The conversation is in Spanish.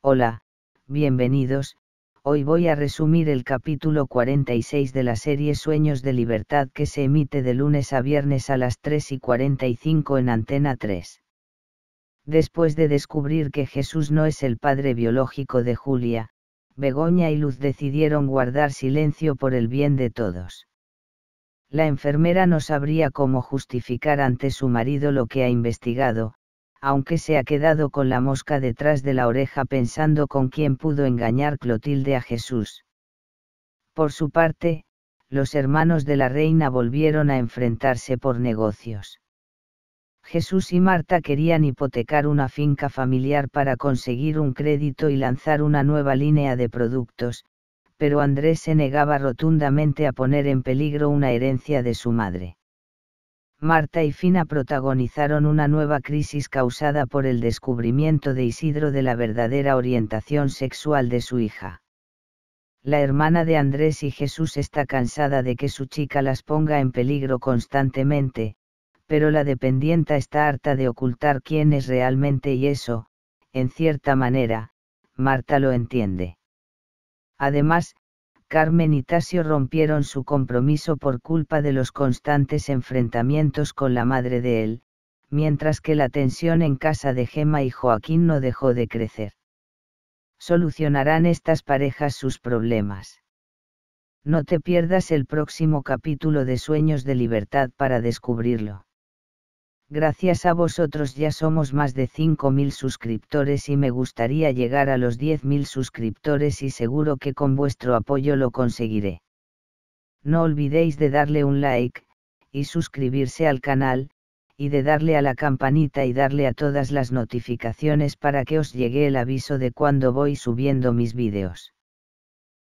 Hola, bienvenidos, hoy voy a resumir el capítulo 46 de la serie Sueños de Libertad que se emite de lunes a viernes a las 3 y 45 en Antena 3. Después de descubrir que Jesús no es el padre biológico de Julia, Begoña y Luz decidieron guardar silencio por el bien de todos. La enfermera no sabría cómo justificar ante su marido lo que ha investigado, aunque se ha quedado con la mosca detrás de la oreja pensando con quién pudo engañar Clotilde a Jesús. Por su parte, los hermanos de la reina volvieron a enfrentarse por negocios. Jesús y Marta querían hipotecar una finca familiar para conseguir un crédito y lanzar una nueva línea de productos, pero Andrés se negaba rotundamente a poner en peligro una herencia de su madre. Marta y Fina protagonizaron una nueva crisis causada por el descubrimiento de Isidro de la verdadera orientación sexual de su hija. La hermana de Andrés y Jesús está cansada de que su chica las ponga en peligro constantemente, pero la dependienta está harta de ocultar quién es realmente y eso, en cierta manera, Marta lo entiende. Además, Carmen y Tasio rompieron su compromiso por culpa de los constantes enfrentamientos con la madre de él, mientras que la tensión en casa de Gemma y Joaquín no dejó de crecer. Solucionarán estas parejas sus problemas. No te pierdas el próximo capítulo de Sueños de Libertad para descubrirlo. Gracias a vosotros ya somos más de 5.000 suscriptores y me gustaría llegar a los 10.000 suscriptores y seguro que con vuestro apoyo lo conseguiré. No olvidéis de darle un like, y suscribirse al canal, y de darle a la campanita y darle a todas las notificaciones para que os llegue el aviso de cuando voy subiendo mis vídeos.